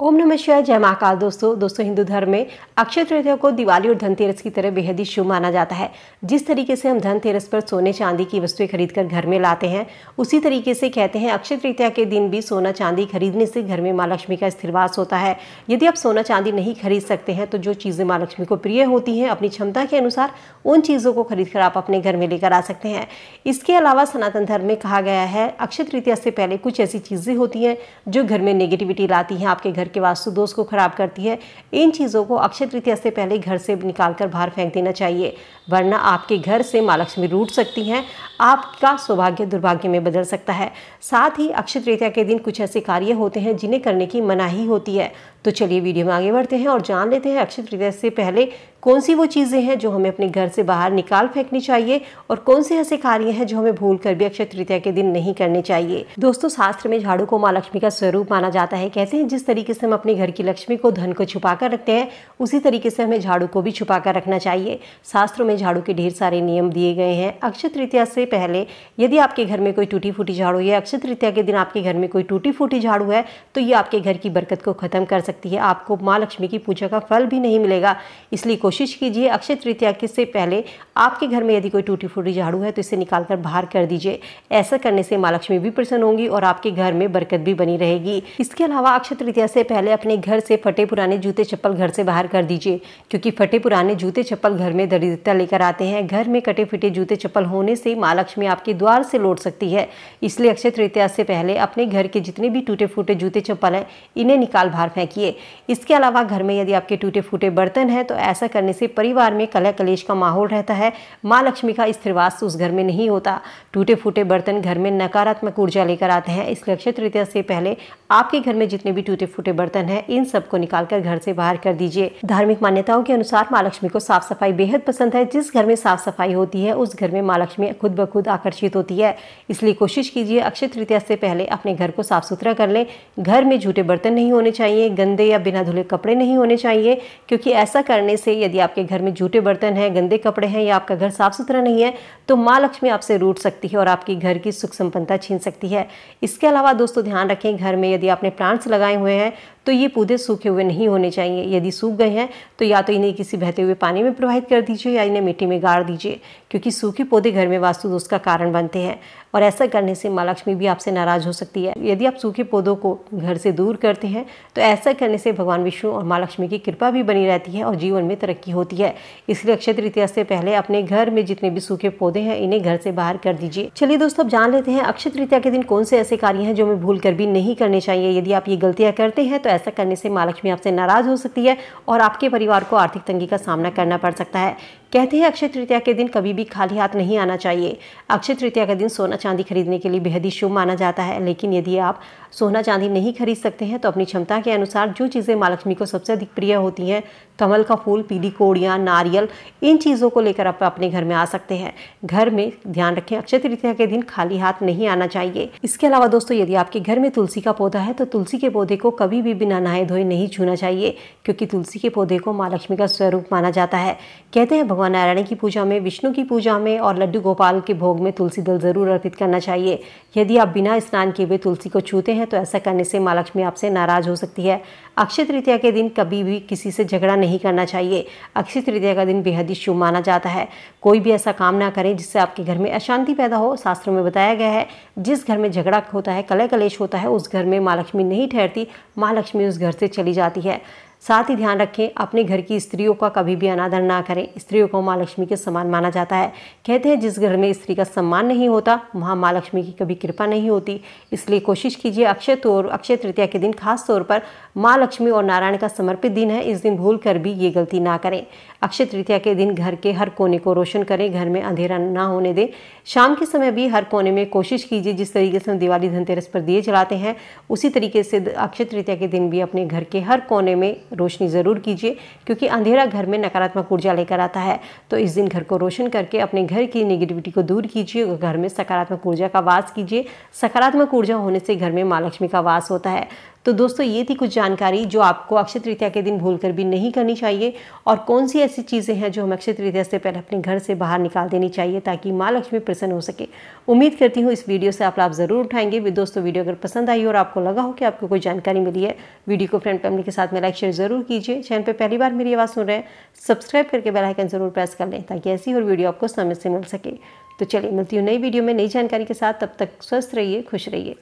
ओम नमः शिवाय जय महाकाल दोस्तों दोस्तों हिंदू धर्म में अक्षय तृतीया को दिवाली और धनतेरस की तरह बेहद ही शुभ माना जाता है जिस तरीके से हम धनतेरस पर सोने चांदी की वस्तुएं खरीदकर घर में लाते हैं उसी तरीके से कहते हैं अक्षय तृतीया के दिन भी सोना चांदी खरीदने से घर में माँ लक्ष्मी का स्थिरवास होता है यदि आप सोना चांदी नहीं खरीद सकते हैं तो जो चीज़ें माँ लक्ष्मी को प्रिय होती हैं अपनी क्षमता के अनुसार उन चीज़ों को खरीद कर आप अपने घर में लेकर आ सकते हैं इसके अलावा सनातन धर्म में कहा गया है अक्षय तृतीया से पहले कुछ ऐसी चीज़ें होती हैं जो घर में नेगेटिविटी लाती हैं आपके घर घर के वास्तु दोष को खराब करती है इन चीज़ों को अक्षय तृतीया से पहले घर से निकाल कर बाहर फेंक देना चाहिए वरना आपके घर से माँ लक्ष्मी रूट सकती हैं आपका सौभाग्य दुर्भाग्य में बदल सकता है साथ ही अक्षय तृतीया के दिन कुछ ऐसे कार्य होते हैं जिन्हें करने की मनाही होती है तो चलिए वीडियो में आगे बढ़ते हैं और जान लेते हैं अक्षय तृतीया से पहले कौन सी वो चीज़ें हैं जो हमें अपने घर से बाहर निकाल फेंकनी चाहिए और कौन से ऐसे कार्य हैं जो हमें भूल कर भी अक्षय तृतीया के दिन नहीं करने चाहिए दोस्तों शास्त्र में झाड़ू को माँ लक्ष्मी का स्वरूप माना जाता है कहते हैं जिस तरीके से हम अपने घर की लक्ष्मी को धन को छुपा कर रखते हैं उसी तरीके से हमें झाड़ू को भी छुपा कर रखना चाहिए शास्त्रों में झाड़ू के ढेर सारे नियम दिए गए हैं अक्षय तृतीया से पहले यदि आपके घर में कोई टूटी फूटी झाड़ू है अक्षय तृतीया के दिन आपके घर में कोई टूटी फूटी झाड़ू है तो ये आपके घर की बरकत को ख़त्म कर सकती है आपको माँ लक्ष्मी की पूजा का फल भी नहीं मिलेगा इसलिए कोशिश कीजिए अक्षय तृतीया के से पहले आपके घर में यदि कोई टूटी फूटी झाड़ू है तो इसे निकाल कर बाहर कर दीजिए ऐसा करने से माँ लक्ष्मी भी प्रसन्न होंगी और आपके घर में बरकत भी बनी रहेगी इसके अलावा अक्षय तृतीया से पहले अपने घर से फटे पुराने जूते चप्पल घर से बाहर कर दीजिए क्योंकि फटे पुराने जूते चप्पल घर में दरिद्रता लेकर आते हैं घर में कटे फिटे जूते चप्पल होने से माँ लक्ष्मी आपके द्वार से लौट सकती है इसलिए अक्षय तृतीया से पहले अपने घर के जितने भी टूटे फूटे जूते चप्पल हैं इन्हें निकाल बाहर फेंकिए इसके अलावा घर में यदि आपके टूटे फूटे बर्तन हैं तो ऐसा करने से परिवार में कलह कलेश का माहौल रहता है माँ लक्ष्मी का स्थिरवास उस घर में नहीं होता टूटे फूटे बर्तन घर में नकारात्मक ऊर्जा लेकर आते हैं इसलिए अक्षय तृतीया से पहले आपके घर में जितने भी टूटे फूटे बर्तन है इन सबको निकाल कर घर से बाहर कर दीजिए धार्मिक मान्यताओं के अनुसार माँ लक्ष्मी को साफ सफाई बेहद पसंद है जिस घर में साफ सफाई होती है उस घर में माँ लक्ष्मी खुद ब खुद आकर्षित होती है इसलिए कोशिश कीजिए अक्षय तृतीया से पहले अपने घर को साफ सुथरा कर लें घर में झूठे बर्तन नहीं होने चाहिए गंदे या बिना धुले कपड़े नहीं होने चाहिए क्योंकि ऐसा करने से यदि आपके घर में झूठे बर्तन हैं गंदे कपड़े हैं या आपका घर साफ सुथरा नहीं है तो माँ लक्ष्मी आपसे रूट सकती है और आपकी घर की सुख संपन्नता छीन सकती है इसके अलावा दोस्तों ध्यान रखें घर में यदि आपने प्लांट्स लगाए हुए हैं तो ये पौधे सूखे हुए नहीं होने चाहिए यदि सूख गए हैं तो या तो इन्हें किसी बहते हुए पानी में प्रवाहित कर दीजिए या इन्हें मिट्टी में गाड़ दीजिए क्योंकि सूखे पौधे घर में वास्तु दोष का कारण बनते हैं और ऐसा करने से माँ लक्ष्मी भी आपसे नाराज हो सकती है यदि आप सूखे पौधों को घर से दूर करते हैं तो ऐसा करने से भगवान विष्णु और माँ लक्ष्मी की कृपा भी बनी रहती है और जीवन में तरक्की होती है इसलिए अक्षय तृतीया से पहले अपने घर में जितने भी सूखे पौधे हैं इन्हें घर से बाहर कर दीजिए चलिए दोस्तों अब जान लेते हैं अक्षय तृतीया के दिन कौन से ऐसे कार्य हैं जो हमें भूल कर भी नहीं करने चाहिए यदि आप ये गलतियाँ करते हैं तो ऐसा करने से माँ लक्ष्मी आपसे नाराज हो सकती है और आपके परिवार को आर्थिक तंगी का सामना करना पड़ सकता है कहते हैं अक्षय तृतीया के दिन कभी भी खाली हाथ नहीं आना चाहिए अक्षय तृतीया के दिन सोना चांदी खरीदने के लिए बेहद ही शुभ माना जाता है लेकिन यदि आप सोना चांदी नहीं खरीद सकते हैं तो अपनी क्षमता के अनुसार जो चीज़ें माँ लक्ष्मी को सबसे अधिक प्रिय होती हैं कमल का फूल पीली कोड़ियाँ नारियल इन चीज़ों को लेकर आप अपने घर में आ सकते हैं घर में ध्यान रखें अक्षय तृतीया के दिन खाली हाथ नहीं आना चाहिए इसके अलावा दोस्तों यदि आपके घर में तुलसी का पौधा है तो तुलसी के पौधे को कभी भी बिना नहाए धोए नहीं छूना चाहिए क्योंकि तुलसी के पौधे को माँ लक्ष्मी का स्वरूप माना जाता है कहते हैं भगवान नारायण की पूजा में विष्णु की पूजा में और लड्डू गोपाल के भोग में तुलसी दल जरूर अर्पित करना चाहिए यदि आप बिना स्नान किए हुए तुलसी को छूते हैं तो ऐसा करने से माँ लक्ष्मी आपसे नाराज हो सकती है अक्षय तृतीया के दिन कभी भी किसी से झगड़ा नहीं करना चाहिए अक्षय तृतीया का दिन बेहद ही शुभ माना जाता है कोई भी ऐसा काम ना करें जिससे आपके घर में अशांति पैदा हो शास्त्रों में बताया गया है जिस घर में झगड़ा होता है कलह कलेश होता है उस घर में माँ लक्ष्मी नहीं ठहरती माँ लक्ष्मी उस घर से चली जाती है साथ ही ध्यान रखें अपने घर की स्त्रियों का कभी भी अनादर ना करें स्त्रियों को माँ लक्ष्मी के समान माना जाता है कहते हैं जिस घर में स्त्री का सम्मान नहीं होता वहाँ माँ लक्ष्मी की कभी कृपा नहीं होती इसलिए कोशिश कीजिए अक्षय तौर अक्षय तृतीया के दिन खास तौर पर माँ लक्ष्मी और नारायण का समर्पित दिन है इस दिन भूल कर भी ये गलती ना करें अक्षय तृतीया के दिन घर के हर कोने को रोशन करें घर में अंधेरा ना होने दें शाम के समय भी हर कोने में कोशिश कीजिए जिस तरीके से हम दिवाली धनतेरस पर दिए जलाते हैं उसी तरीके से अक्षय तृतीया के दिन भी अपने घर के हर कोने में रोशनी ज़रूर कीजिए क्योंकि अंधेरा घर में नकारात्मक ऊर्जा लेकर आता है तो इस दिन घर को रोशन करके अपने घर की नेगेटिविटी को दूर कीजिए और घर में सकारात्मक ऊर्जा का वास कीजिए सकारात्मक ऊर्जा होने से घर में माँ लक्ष्मी का वास होता है तो दोस्तों ये थी कुछ जानकारी जो आपको अक्षय तृतीया के दिन भूल कर भी नहीं करनी चाहिए और कौन सी ऐसी चीज़ें हैं जो हम अक्षय तृतीया से पहले अपने घर से बाहर निकाल देनी चाहिए ताकि माँ लक्ष्मी प्रसन्न हो सके उम्मीद करती हूँ इस वीडियो से आप लाभ ज़रूर उठाएंगे भी दोस्तों वीडियो अगर पसंद आई और आपको लगा हो कि आपको कोई जानकारी मिली है वीडियो को फ्रेंड फैमिली के साथ में लाइक शेयर ज़रूर कीजिए चैनल पर पहली बार मेरी आवाज़ सुन रहे हैं सब्सक्राइब करके बेलाइकन ज़रूर प्रेस कर लें ताकि ऐसी और वीडियो आपको समय से मिल सके तो चलिए मिलती हूँ नई वीडियो में नई जानकारी के साथ तब तक स्वस्थ रहिए खुश रहिए